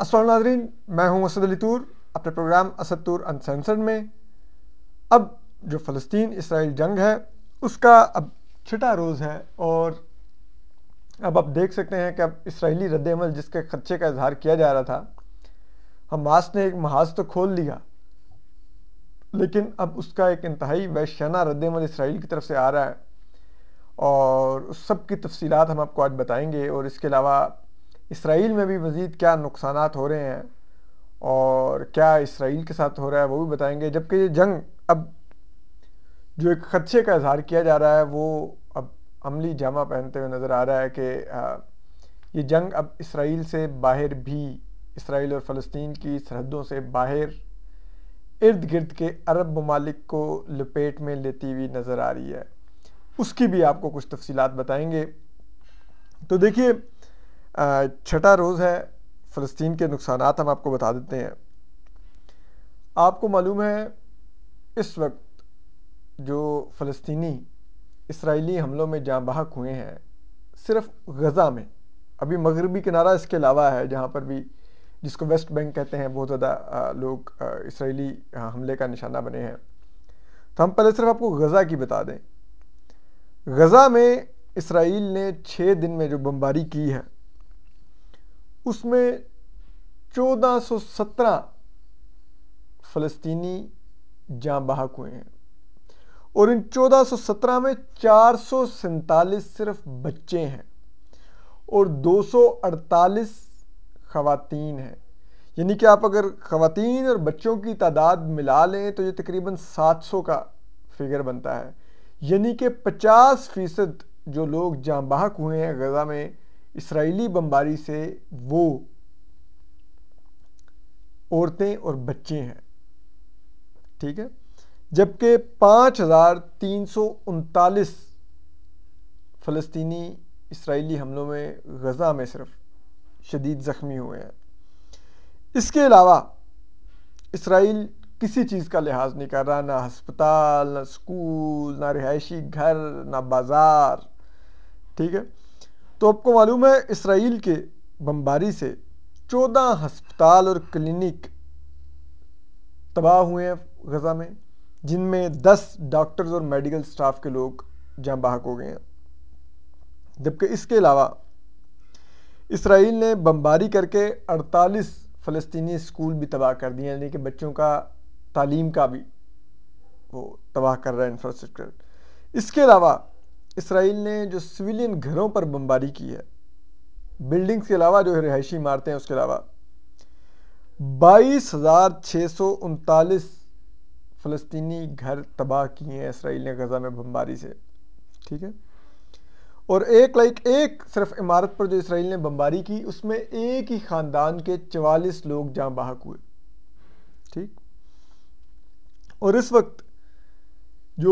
असल नाजरीन मैं हूं असद अली तूर अपने प्रोग्राम असद तूर अनसेंसर्ड में अब जो फ़लस्तीन इसराइल जंग है उसका अब छठा रोज़ है और अब आप देख सकते हैं कि अब इसराइली रद्दमल जिसके खदशे का इजहार किया जा रहा था हमास ने एक महाज तो खोल लिया लेकिन अब उसका एक इंतहाई वैश्याना रद्दमल इसराइल की तरफ से आ रहा है और उस सब की तफसीत हम आपको आज बताएंगे और इसके अलावा इसराइल में भी मज़ीद क्या नुकसान हो रहे हैं और क्या इसराइल के साथ हो रहा है वो भी बताएंगे जबकि ये जंग अब जो एक खदशे का इजहार किया जा रहा है वो अब अमली जामा पहनते हुए नज़र आ रहा है कि ये जंग अब इसराइल से बाहर भी इसराइल और फ़लस्तीन की सरहदों से बाहर इर्द गिर्द के अरब ममालिक को लपेट में लेती हुई नज़र आ रही है उसकी भी आपको कुछ तफसीत बताएँगे तो देखिए छठा रोज़ है फ़लस्तीन के नुकसान हम आपको बता देते हैं आपको मालूम है इस वक्त जो फ़लस्तीनी इसराइली हमलों में जहाँ बहक हुए हैं सिर्फ गज़ा में अभी मगरबी किनारा इसके अलावा है जहाँ पर भी जिसको वेस्ट बैंक कहते हैं बहुत ज़्यादा लोग इसराइली हमले का निशाना बने हैं तो हम पहले सिर्फ आपको गज़ा की बता दें गज़ा में इसराइल ने छः दिन में जो बमबारी की है उसमें 1417 फ़लस्तीनी जहाँ बहक हुए हैं और इन 1417 में चार सिर्फ बच्चे हैं और 248 खवातीन हैं यानी कि आप अगर ख़वातीन और बच्चों की तादाद मिला लें तो ये तकरीबन 700 का फिगर बनता है यानी कि 50 फ़ीसद जो लोग जहाँ बहक हुए हैं गज़ा में इसराइली बमबारी से वो औरतें और बच्चे हैं ठीक है जबकि पाँच हज़ार तीन सौ उनतालीस फ़लस्तनी इसराइली हमलों में गज़ा में सिर्फ शदीद ज़ख्मी हुए हैं इसके अलावा इसराइल किसी चीज़ का लिहाज नहीं कर रहा ना हस्पताल ना स्कूल ना रिहायशी घर ना बाज़ार ठीक है तो आपको मालूम है इसराइल के बमबारी से चौदह हस्पताल और क्लिनिक तबाह हुए हैं गज़ा में जिनमें दस डॉक्टर्स और मेडिकल स्टाफ के लोग जहाँ बाहक हो गए हैं जबकि इसके अलावा इसराइल ने बमबारी करके 48 फ़लस्तनी स्कूल भी तबाह कर दिए यानी कि बच्चों का तालीम का भी वो तबाह कर रहा है इंफ्रास्ट्रक्चर इसके अलावा इसराइल ने जो सिविलियन घरों पर बमबारी की है बिल्डिंग्स के अलावा जो रिहायशी इमारतें हैं उसके अलावा बाईस हज़ार छः सौ उनतालीस फ़लस्तनी घर तबाह किए हैं इसराइल ने गज़ा में बमबारी से ठीक है और एक लाइक एक सिर्फ इमारत पर जो इसराइल ने बमबारी की उसमें एक ही ख़ानदान के चवालीस लोग जहाँ बाहक हुए ठीक और इस वक्त जो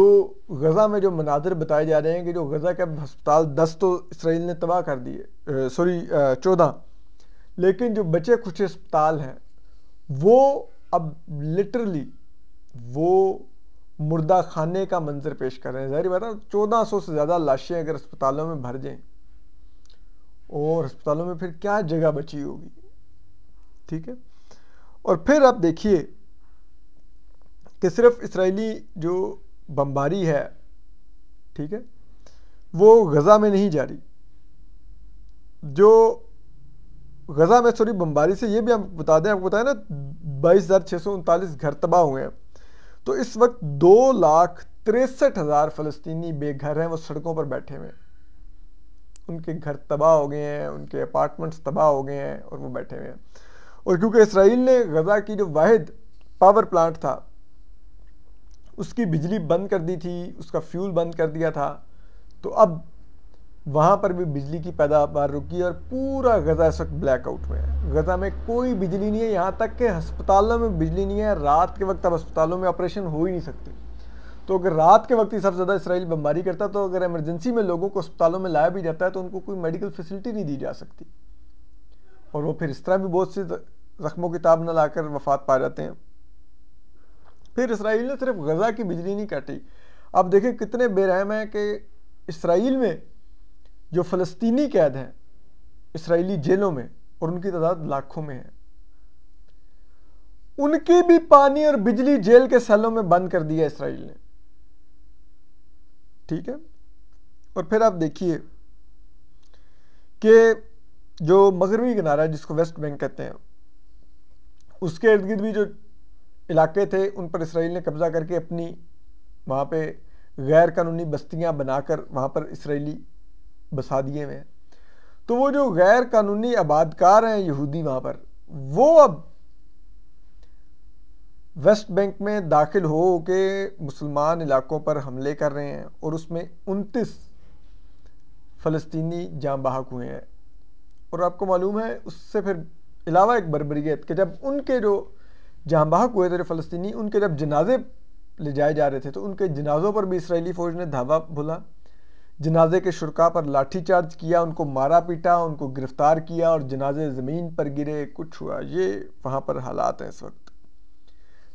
गज़ा में जो मनाजिर बताए जा रहे हैं कि जो गज़ा के हस्पताल दस तो इसराइल ने तबाह कर दिए सॉरी चौदह लेकिन जो बचे कुछ अस्पताल हैं वो अब लिटरली वो मुर्दा खाने का मंजर पेश कर रहे हैं जाहिर बात है चौदह सौ से ज़्यादा लाशें अगर अस्पतालों में भर जाएं और अस्पतालों में फिर क्या जगह बची होगी ठीक है और फिर आप देखिए कि सिर्फ इसराइली जो बमबारी है ठीक है वो गज़ा में नहीं जारी जो गज़ा में सॉरी बमबारी से ये भी हम बता दें आपको बताया ना बाईस हज़ार सौ उनतालीस घर तबाह हुए हैं तो इस वक्त दो लाख तिरसठ हज़ार फ़लस्तनी बेघर हैं वो सड़कों पर बैठे हुए उनके घर तबाह हो गए हैं उनके अपार्टमेंट्स तबाह हो गए हैं और वो बैठे हुए हैं और क्योंकि इसराइल ने गज़ा की जो वाद पावर प्लांट था उसकी बिजली बंद कर दी थी उसका फ्यूल बंद कर दिया था तो अब वहाँ पर भी बिजली की पैदावार रुकी और पूरा गज़ा इस वक्त ब्लैकआउट में है गज़ा में कोई बिजली नहीं है यहाँ तक कि हस्पतालों में बिजली नहीं है रात के वक्त अब अस्पतालों में ऑपरेशन हो ही नहीं सकते तो अगर रात के वक्त ही सबसे ज़्यादा इसराइल बमबारी करता तो अगर इमरजेंसी में लोगों को अस्पतालों में लाया भी जाता है तो उनको कोई मेडिकल फैसिलिटी नहीं दी जा सकती और वो फिर इस तरह भी बहुत से ज़ख्मों की ताब न लाकर वफात पा जाते हैं फिर इसराइल ने सिर्फ गज़ा की बिजली नहीं काटी अब देखिए कितने बेरहम हैं कि इसराइल में जो फ़लस्तीनी कैद हैं इसराइली जेलों में और उनकी तादाद लाखों में है उनकी भी पानी और बिजली जेल के सेलों में बंद कर दिया इसराइल ने ठीक है और फिर आप देखिए कि जो मगरबी किनारा जिसको वेस्ट बैंक कहते हैं उसके इर्द गिर्द भी जो इलाके थे उन पर इसराइल ने कब्ज़ा करके अपनी वहाँ पे गैर कानूनी बस्तियाँ बनाकर वहाँ पर इसराइली बसा दिए हुए हैं तो वो जो गैर कानूनी आबादकार हैं यहूदी वहाँ पर वो अब वेस्ट बैंक में दाखिल हो के मुसलमान इलाकों पर हमले कर रहे हैं और उसमें उनतीस फ़लस्तनी जाम बहाक हुए हैं और आपको मालूम है उससे फिर अलावा एक बरबरीत कि जब उनके जो जहाँ बाहक हुए थे फ़लस्तनी उनके जब जनाजे ले जाए जा रहे थे तो उनके जनाज़ों पर भी इसराइली फ़ौज ने धावा भुला जनाजे के शुरा पर लाठीचार्ज किया उनको मारा पीटा उनको गिरफ़्तार किया और जनाजे ज़मीन पर गिरे कुछ हुआ ये वहाँ पर हालात हैं इस वक्त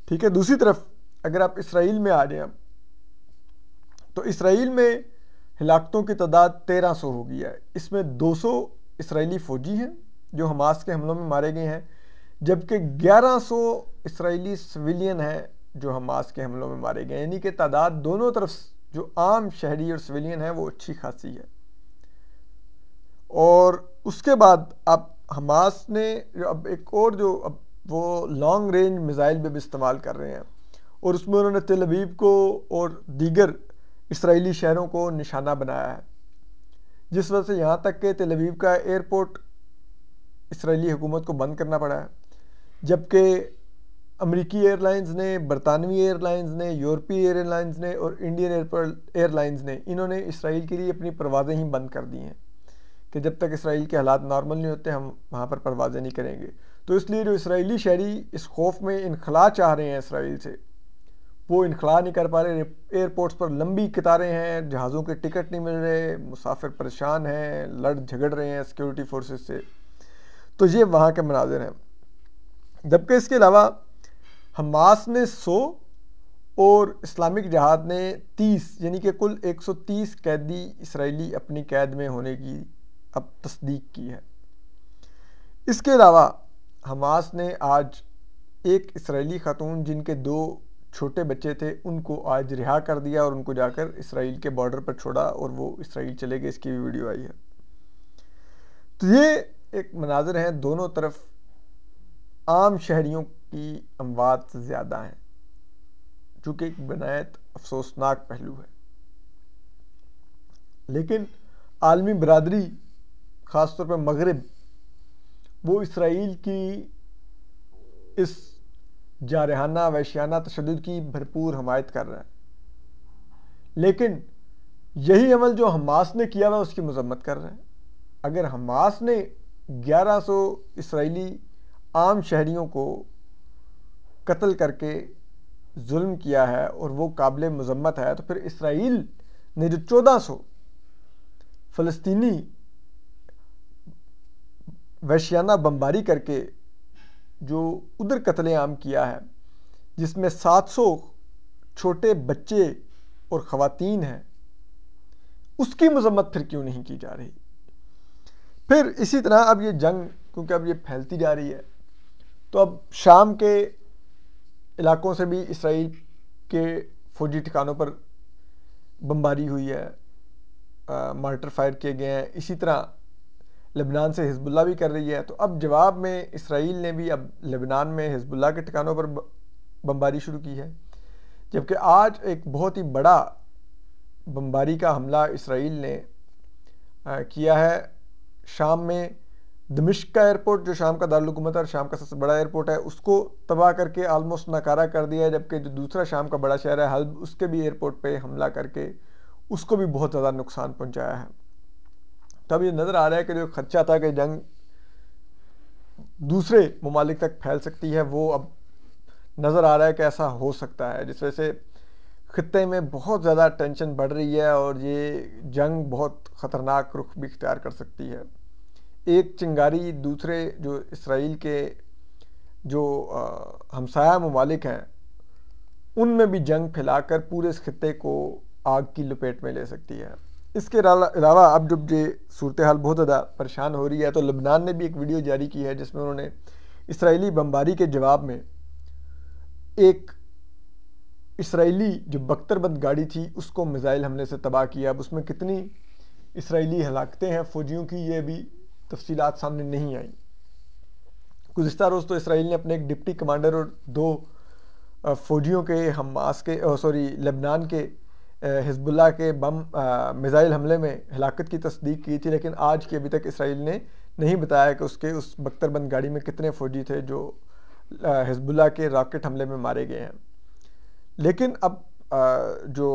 ठीक है दूसरी तरफ अगर आप इसराइल में आ जाए तो इसराइल में हिलाकतों की तादाद तेरह सौ हो गई है इसमें दो सौ इसराइली फ़ौजी हैं जो हमास के हमलों में मारे गए हैं जबकि 1100 इसराइली सिविलियन हैं जो हमास के हमलों में मारे गए यानी कि तादाद दोनों तरफ जो आम शहरी और सिविलियन है वो अच्छी खासी है और उसके बाद अब हमास ने अब एक और जो अब वो लॉन्ग रेंज मिज़ाइल भी, इस्तेमाल कर रहे हैं और उसमें उन्होंने तेलबीब को और दीगर इसराइली शहरों को निशाना बनाया है जिस वजह से यहाँ तक कि तेलबीब का एयरपोर्ट इसराइली हुकूमत को बंद करना पड़ा है जबकि अमेरिकी एयरलाइंस ने बरतानवी एयरलाइंस ने यूरोपीय एयरलाइंस ने और इंडियन एयरलाइंस ने इन्होंने इसराइल के लिए अपनी परवाज़ें ही बंद कर दी हैं कि जब तक इसराइल के हालात नॉर्मल नहीं होते हम वहाँ पर परवाज़ें नहीं करेंगे तो इसलिए जो इसराइली शहरी इस खौफ में इनखला चाह रहे हैं इसराइल से वो इनखला नहीं कर पा रहे एयरपोर्ट्स पर लंबी कतारें हैं जहाज़ों के टिकट नहीं मिल रहे मुसाफिर परेशान हैं लड़ झगड़ रहे हैं सिक्योरिटी फोर्सेस से तो ये वहाँ के मनाजिर हैं जबकि इसके अलावा हमास ने 100 और इस्लामिक जहाद ने 30 यानी कि कुल 130 कैदी इसराइली अपनी कैद में होने की अब तस्दीक की है इसके अलावा हमास ने आज एक इसराइली खातून जिनके दो छोटे बच्चे थे उनको आज रिहा कर दिया और उनको जाकर इसराइल के बॉर्डर पर छोड़ा और वो इसराइल चले गए इसकी भी वीडियो आई है तो ये एक मनाजर हैं दोनों तरफ आम शहरीों की अमवात से ज़्यादा हैं जो कि एक बनायत अफसोसनाक पहलू है लेकिन आलमी बरदरी ख़ासतौर पर मगरब वो इसराइल की इस जारहाना वैशियाना तशद की भरपूर हमायत कर रहा है लेकिन यही अमल जो हमास ने किया हुआ उसकी मजम्मत कर रहे हैं अगर हमास ने 1100 इसराइली आम शहरीों को कत्ल करके जुल्म किया है और वो काबिल मजम्मत है तो फिर इसराइल ने जो चौदह सौ फ़लस्तनी वशियाना बमबारी करके जो उधर कत्लेआम किया है जिसमें 700 छोटे बच्चे और ख़वान हैं उसकी मजम्मत फिर क्यों नहीं की जा रही फिर इसी तरह अब ये जंग क्योंकि अब ये फैलती जा रही है तो अब शाम के इलाकों से भी इसराइल के फौजी ठिकानों पर बमबारी हुई है मार्टर फायर किए गए हैं इसी तरह लेबनान से हिजबुल्ला भी कर रही है तो अब जवाब में इसराइल ने भी अब लेबनान में हिजबुल्ला के ठिकानों पर बमबारी शुरू की है जबकि आज एक बहुत ही बड़ा बमबारी का हमला इसराइल ने आ, किया है शाम में दमिश्क का एयरपोर्ट जो शाम का दारकूमत और शाम का सबसे बड़ा एयरपोर्ट है उसको तबाह करके आलमोस्ट नकारा कर दिया है जबकि जो दूसरा शाम का बड़ा शहर है हल्ब उसके भी एयरपोर्ट पर हमला करके उसको भी बहुत ज़्यादा नुकसान पहुँचाया है तब तो ये नज़र आ रहा है कि जो खदशा था कि जंग दूसरे ममालिक तक फैल सकती है वो अब नज़र आ रहा है कि ऐसा हो सकता है जिस वजह से ख़त्े में बहुत ज़्यादा टेंशन बढ़ रही है और ये जंग बहुत ख़तरनाक रुख भी इख्तियार कर सकती है एक चिंगारी दूसरे जो इसराइल के जो हमसाया ममालिक हैं उनमें भी जंग फैलाकर पूरे इस खत्े को आग की लपेट में ले सकती है इसके अलावा अब जब ये सूरत हाल बहुत ज़्यादा परेशान हो रही है तो लबनान ने भी एक वीडियो जारी की है जिसमें उन्होंने इसराइली बमबारी के जवाब में एक इसराइली जो बख्तरबंद गाड़ी थी उसको मिज़ाइल हमले से तबाह किया अब उसमें कितनी इसराइली हलाकतें हैं फ़ौजियों की ये भी तफसीत सामने नहीं आई गुजशत रोज़ तो इसराइल ने अपने एक डिप्टी कमांडर और दो फौजियों के हमास के सॉरी लेबनान के हिजबुल्ला के बम मिज़ाइल हमले में हलाकत की तस्दीक की थी लेकिन आज की अभी तक इसराइल ने नहीं बताया कि उसके उस बख्तरबंद गाड़ी में कितने फ़ौजी थे जो हिजबुल्ला के रॉकेट हमले में मारे गए हैं लेकिन अब जो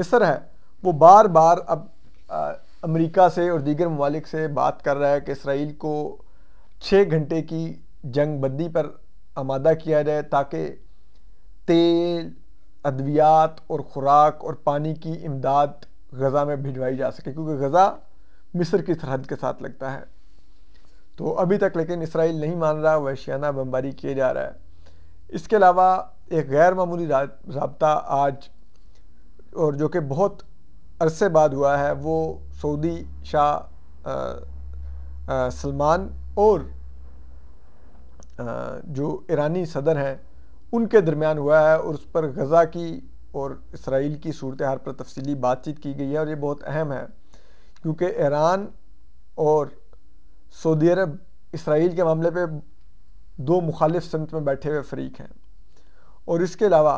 मिस्र है वो बार बार अब अमेरिका से और दीगर ममालिक से बात कर रहा है कि इसराइल को छः घंटे की जंग बंदी पर आमादा किया जाए ताकि तेल अद्वियात और ख़ुराक और पानी की इमदाद गज़ा में भिजवाई जा सके क्योंकि गज़ा मिस्र की सरहद के साथ लगता है तो अभी तक लेकिन इसराइल नहीं मान रहा वैशियाना बमबारी किया जा रहा है इसके अलावा एक गैर मामूली रबता आज और जो कि बहुत अरसे बाद हुआ है वो सऊदी शाह सलमान और आ, जो ईरानी सदर हैं उनके दरमियान हुआ है और उस पर गज़ा की और इसराइल की सूरत हाल पर तफसली बातचीत की गई है और ये बहुत अहम है क्योंकि ईरान और सऊदी अरब इसराइल के मामले पे दो मुखालिफ समत में बैठे हुए फरीक हैं और इसके अलावा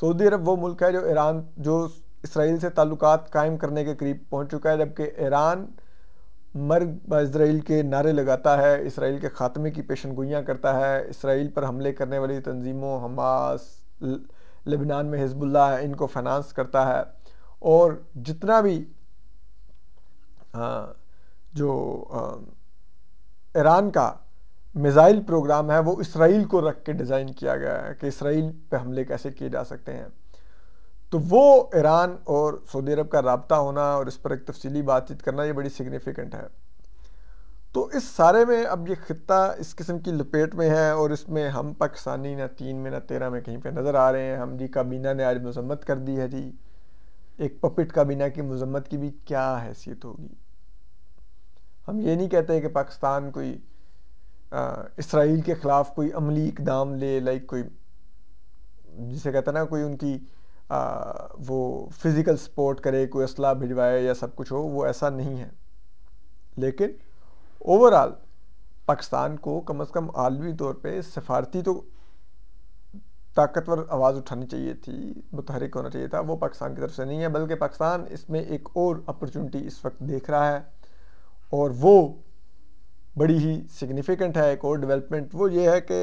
सऊदी अरब वो मुल्क है जो ईरान जो इसराइल से ताल्लुक कायम करने के करीब पहुँच चुका है जबकि ईरान मर्ग इसराइल के नारे लगाता है इसराइल के ख़ात्मे की पेशन गोइयाँ करता है इसराइल पर हमले करने वाली तंजीमों हमास लेबनान में हिजबुल्ला है इनको फाइनेंस करता है और जितना भी आ, जो ईरान का मिज़ाइल प्रोग्राम है वो इसराइल को रख के डिज़ाइन किया गया है कि इसराइल पे हमले कैसे किए जा सकते हैं तो वो ईरान और सऊदी अरब का रबता होना और इस पर एक तफसीली बातचीत करना ये बड़ी सिग्निफिकेंट है तो इस सारे में अब ये खत्ता इस किस्म की लपेट में है और इसमें हम पाकिस्तानी ना तीन में ना तेरह में कहीं पे नज़र आ रहे हैं हम जी काबीना ने आज मजम्मत कर दी है जी एक पपिट काबीना की मजम्मत की भी क्या हैसियत होगी हम ये नहीं कहते कि पाकिस्तान कोई इसराइल के ख़िलाफ़ कोई अमली इकदाम ले लाइक कोई जिसे कहते ना कोई उनकी आ, वो फिज़िकल सपोर्ट करे कोई असलाह भिजवाए या सब कुछ हो वो ऐसा नहीं है लेकिन ओवरऑल पाकिस्तान को कम अज़ कम आलमी तौर पे सफारती तो ताकतवर आवाज़ उठानी चाहिए थी मुतहरक होना चाहिए था वो पाकिस्तान की तरफ से नहीं है बल्कि पाकिस्तान इसमें एक और अपॉर्चुनिटी इस वक्त देख रहा है और वो बड़ी ही सिग्निफिकेंट है एक और डेवलपमेंट वो ये है कि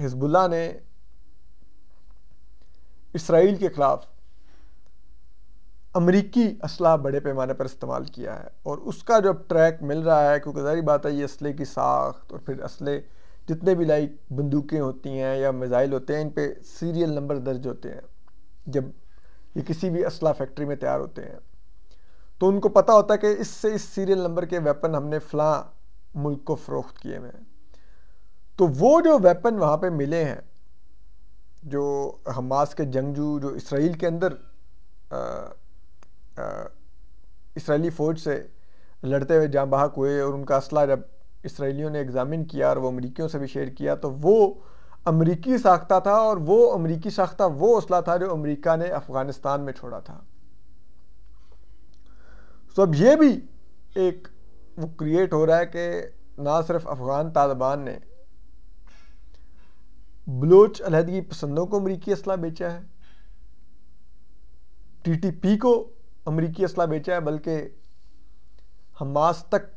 हिजबुल्ला ने इसराइल के ख़िलाफ़ अमरीकी असला बड़े पैमाने पर इस्तेमाल किया है और उसका जो ट्रैक मिल रहा है क्योंकि जारी बात है ये असले की साख्त और फिर असले जितने भी लाइक बंदूकें होती हैं या मिज़ाइल होते हैं इन पर सीरियल नंबर दर्ज होते हैं जब ये किसी भी असला फैक्ट्री में तैयार होते हैं तो उनको पता होता है कि इससे इस सीरियल नंबर के वेपन हमने फ़लाँ मुल्क को फ़रोख्त किए हुए हैं तो वो जो वेपन वहाँ पर मिले हैं जो हमास के जंगजू जो इसराइल के अंदर इसराइली फ़ौज से लड़ते हुए जहाँ बाहक हुए और उनका असला जब इसराइलियों ने एग्ज़ामिन किया और वो अमरीकियों से भी शेयर किया तो वो अमरीकी साख्ता था और वो अमरीकी साख्ता वो असला था जो अमरीका ने अफ़गानिस्तान में छोड़ा था तो अब ये भी एक वो क्रिएट हो रहा है कि ना सिर्फ अफ़गान तालिबान ने बलोच अलहदगी पसंदों को अमरीकी असला बेचा है टीटीपी को अमरीकी असला बेचा है बल्कि हमास तक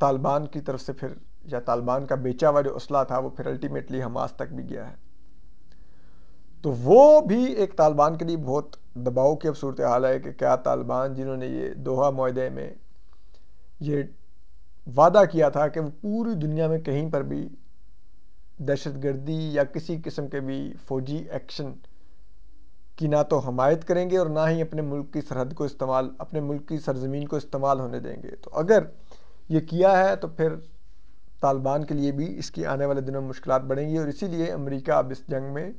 तालिबान की तरफ से फिर या तालिबान का बेचा हुआ जो असला था वो फिर अल्टीमेटली हमास तक भी गया है तो वो भी एक तालिबान के लिए बहुत दबाव की अब सूरत हाल है कि क्या तालिबान जिन्होंने ये दोहा माहे में ये वादा किया था कि वो पूरी दुनिया में कहीं पर भी दहशत गर्दी या किसी किस्म के भी फ़ौजी एक्शन की ना तो हमायत करेंगे और ना ही अपने मुल्क की सरहद को इस्तेमाल अपने मुल्क की सरजमीन को इस्तेमाल होने देंगे तो अगर ये किया है तो फिर तालिबान के लिए भी इसकी आने वाले दिनों में मुश्किल बढ़ेंगी और इसीलिए अमेरिका अब इस जंग में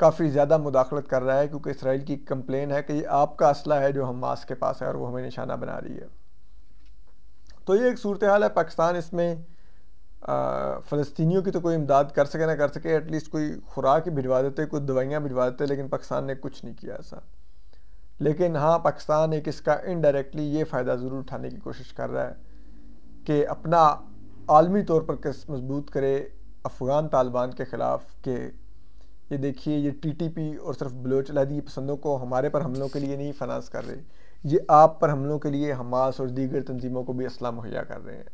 काफ़ी ज़्यादा मुदाखलत कर रहा है क्योंकि इसराइल की कंप्लेन है कि ये आपका असला है जो हमास के पास है और वो हमें निशाना बना रही है तो ये एक सूरत हाल है पाकिस्तान इसमें फ़लस्तियों की तो कोई इमदाद कर सके ना कर सके एटलीस्ट कोई खुराक भिजवा देते कुछ दवाइयाँ भिजवा देते लेकिन पाकिस्तान ने कुछ नहीं किया ऐसा लेकिन हाँ पाकिस्तान एक इसका इनडायरेक्टली ये फ़ायदा ज़रूर उठाने की कोशिश कर रहा है कि अपना आलमी तौर पर किस मजबूत करे अफ़गान तालिबान के ख़िलाफ़ के ये देखिए ये टीटीपी और सिर्फ बलोच लहदी पसंदों को हमारे पर हमलों के लिए नहीं फनास कर रहे ये आप पर हमलों के लिए हमास और दीगर तनजीमों को भी असला मुहैया कर रहे हैं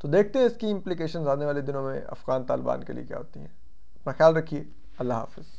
तो देखते हैं इसकी इम्प्लीकेशन आने वाले दिनों में अफ़गान तालिबान के लिए क्या होती हैं अपना ख्याल रखिए अल्लाह हाफिज़